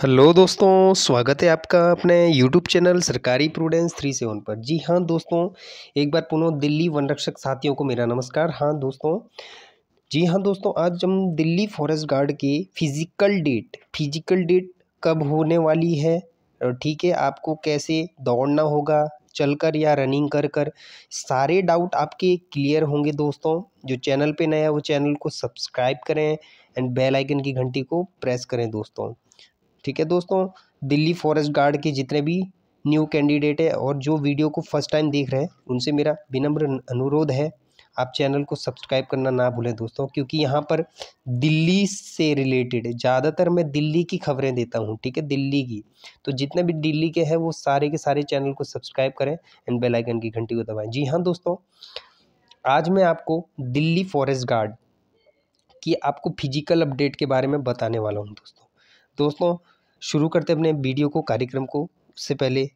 hello दोस्तों स्वागत है आपका अपने यूट्यूब चैनल सरकारी प्रूडेंस थ्री सेवन पर जी हाँ दोस्तों एक बार पुनः दिल्ली वन रक्षक साथियों को मेरा नमस्कार हाँ दोस्तों जी हाँ दोस्तों आज हम दिल्ली फॉरेस्ट गार्ड की फिजिकल डेट फिजिकल डेट कब होने वाली है ठीक है आपको कैसे दौड़ना होगा चलकर या रनिंग कर कर सारे डाउट आपके क्लियर होंगे दोस्तों जो चैनल पे नया है वो चैनल को सब्सक्राइब करें एंड बेल आइकन की घंटी को प्रेस करें दोस्तों ठीक है दोस्तों दिल्ली फॉरेस्ट गार्ड के जितने भी न्यू कैंडिडेट है और जो वीडियो को फर्स्ट टाइम देख रहे हैं उनसे मेरा विनम्र अनुरोध है आप चैनल को सब्सक्राइब करना ना भूलें दोस्तों क्योंकि यहाँ पर दिल्ली से रिलेटेड ज़्यादातर मैं दिल्ली की खबरें देता हूँ ठीक है दिल्ली की तो जितने भी दिल्ली के हैं वो सारे के सारे चैनल को सब्सक्राइब करें एंड बेल आइकन की घंटी को दबाएं जी हाँ दोस्तों आज मैं आपको दिल्ली फॉरेस्ट गार्ड की आपको फिजिकल अपडेट के बारे में बताने वाला हूँ दोस्तों दोस्तों शुरू करते अपने वीडियो को कार्यक्रम को उससे पहले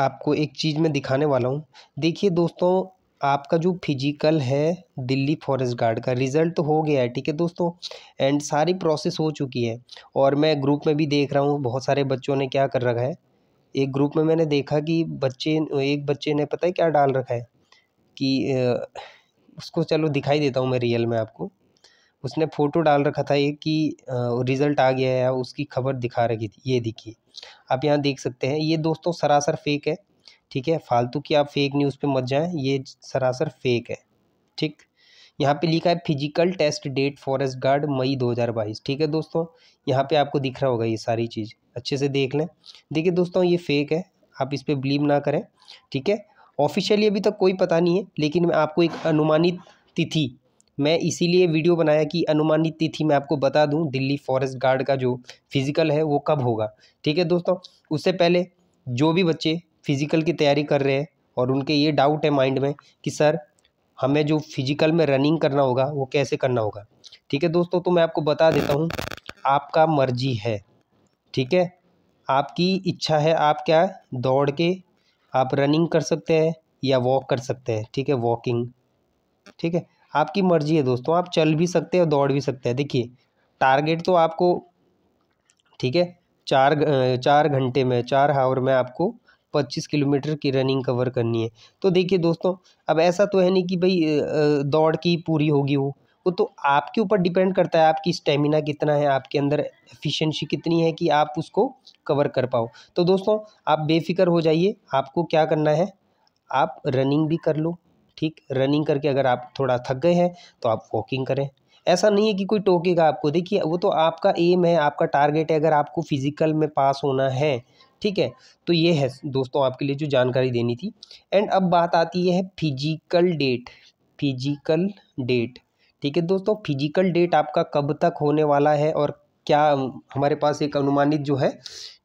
आपको एक चीज़ मैं दिखाने वाला हूँ देखिए दोस्तों आपका जो फिजिकल है दिल्ली फॉरेस्ट गार्ड का रिज़ल्ट तो हो गया है ठीक है दोस्तों एंड सारी प्रोसेस हो चुकी है और मैं ग्रुप में भी देख रहा हूँ बहुत सारे बच्चों ने क्या कर रखा है एक ग्रुप में मैंने देखा कि बच्चे एक बच्चे ने पता है क्या डाल रखा है कि उसको चलो दिखाई देता हूँ मैं रियल में आपको उसने फ़ोटो डाल रखा था ये कि रिज़ल्ट आ गया है उसकी खबर दिखा रखी थी ये देखिए आप यहाँ देख सकते हैं ये दोस्तों सरासर फेक है ठीक है फालतू की आप फेक न्यूज़ पे मत जाएं ये सरासर फेक है ठीक यहाँ पे लिखा है physical test date forest guard मई 2022 ठीक है दोस्तों यहाँ पे आपको दिख रहा होगा ये सारी चीज़ अच्छे से देख लें देखिए दोस्तों ये फेक है आप इस पर बिलीव ना करें ठीक है ऑफिशियली अभी तक कोई पता नहीं है लेकिन मैं आपको एक अनुमानित तिथि मैं इसीलिए वीडियो बनाया कि अनुमानित तिथि मैं आपको बता दूं दिल्ली फॉरेस्ट गार्ड का जो फिज़िकल है वो कब होगा ठीक है दोस्तों उससे पहले जो भी बच्चे फिज़िकल की तैयारी कर रहे हैं और उनके ये डाउट है माइंड में कि सर हमें जो फिज़िकल में रनिंग करना होगा वो कैसे करना होगा ठीक है दोस्तों तो मैं आपको बता देता हूँ आपका मर्जी है ठीक है आपकी इच्छा है आप क्या दौड़ के आप रनिंग कर सकते हैं या वॉक कर सकते हैं ठीक है वॉकिंग ठीक है आपकी मर्ज़ी है दोस्तों आप चल भी सकते हैं और दौड़ भी सकते हैं देखिए टारगेट तो आपको ठीक है चार चार घंटे में चार हावर में आपको पच्चीस किलोमीटर की रनिंग कवर करनी है तो देखिए दोस्तों अब ऐसा तो है नहीं कि भाई दौड़ की पूरी होगी वो वो तो आपके ऊपर डिपेंड करता है आपकी स्टेमिना कितना है आपके अंदर एफिशिएंसी कितनी है कि आप उसको कवर कर पाओ तो दोस्तों आप बेफिक्र हो जाइए आपको क्या करना है आप रनिंग भी कर लो ठीक रनिंग करके अगर आप थोड़ा थक गए हैं तो आप वॉकिंग करें ऐसा नहीं है कि कोई टोकेगा आपको देखिए वो तो आपका एम है आपका टारगेट है अगर आपको फिजिकल में पास होना है ठीक है तो ये है दोस्तों आपके लिए जो जानकारी देनी थी एंड अब बात आती है फिजिकल डेट फिजिकल डेट ठीक है दोस्तों फिजिकल डेट आपका कब तक होने वाला है और क्या हमारे पास एक अनुमानित जो है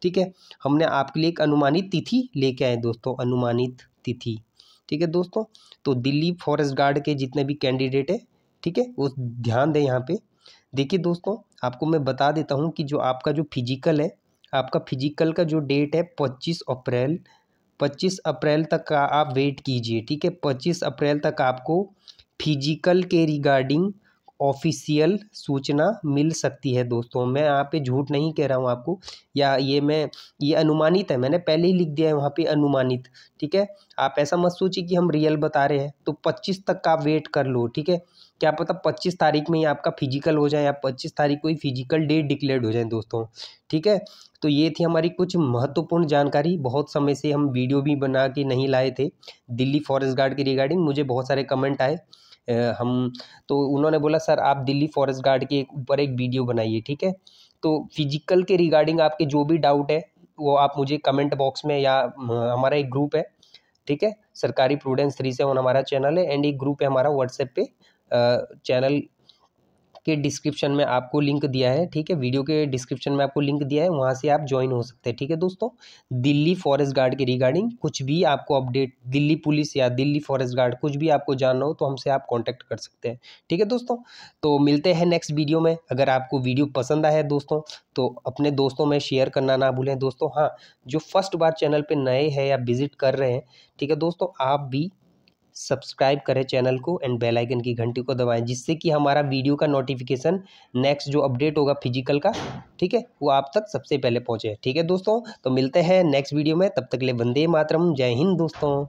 ठीक है हमने आपके लिए एक अनुमानित तिथि लेके आए दोस्तों अनुमानित तिथि ठीक है दोस्तों तो दिल्ली फॉरेस्ट गार्ड के जितने भी कैंडिडेट है ठीक है वो ध्यान दें यहाँ पे देखिए दोस्तों आपको मैं बता देता हूँ कि जो आपका जो फिजिकल है आपका फिजिकल का जो डेट है पच्चीस अप्रैल पच्चीस अप्रैल तक का आप वेट कीजिए ठीक है पच्चीस अप्रैल तक आपको फिजिकल के रिगार्डिंग ऑफिशियल सूचना मिल सकती है दोस्तों मैं यहाँ पे झूठ नहीं कह रहा हूँ आपको या ये मैं ये अनुमानित है मैंने पहले ही लिख दिया है वहाँ पे अनुमानित ठीक है आप ऐसा मत सोचिए कि हम रियल बता रहे हैं तो 25 तक का वेट कर लो ठीक है क्या पता 25 तारीख में ही आपका फिजिकल हो जाए या 25 तारीख को ही फिजिकल डेट डिक्लेयर हो जाए दोस्तों ठीक है तो ये थी हमारी कुछ महत्वपूर्ण जानकारी बहुत समय से हम वीडियो भी बना के नहीं लाए थे दिल्ली फॉरेस्ट गार्ड के रिगार्डिंग मुझे बहुत सारे कमेंट आए हम तो उन्होंने बोला सर आप दिल्ली फॉरेस्ट गार्ड के ऊपर एक वीडियो बनाइए ठीक है तो फिजिकल के रिगार्डिंग आपके जो भी डाउट है वो आप मुझे कमेंट बॉक्स में या हमारा एक ग्रुप है ठीक है सरकारी प्रूडेंस थ्री सेवन हमारा चैनल है एंड एक ग्रुप है हमारा व्हाट्सएप पे चैनल के डिस्क्रिप्शन में आपको लिंक दिया है ठीक है वीडियो के डिस्क्रिप्शन में आपको लिंक दिया है वहाँ से आप ज्वाइन हो सकते हैं ठीक है दोस्तों दिल्ली फॉरेस्ट गार्ड के रिगार्डिंग कुछ भी आपको अपडेट दिल्ली पुलिस या दिल्ली फॉरेस्ट गार्ड कुछ भी आपको जानना हो तो हमसे आप कॉन्टैक्ट कर सकते हैं ठीक है दोस्तों तो मिलते हैं नेक्स्ट वीडियो में अगर आपको वीडियो पसंद आया है दोस्तों तो अपने दोस्तों में शेयर करना ना भूलें दोस्तों हाँ जो फर्स्ट बार चैनल पर नए हैं या विजिट कर रहे हैं ठीक है दोस्तों आप भी सब्सक्राइब करें चैनल को एंड बेल आइकन की घंटी को दबाएं जिससे कि हमारा वीडियो का नोटिफिकेशन नेक्स्ट जो अपडेट होगा फिजिकल का ठीक है वो आप तक सबसे पहले पहुंचे ठीक है दोस्तों तो मिलते हैं नेक्स्ट वीडियो में तब तक ले वंदे मातरम जय हिंद दोस्तों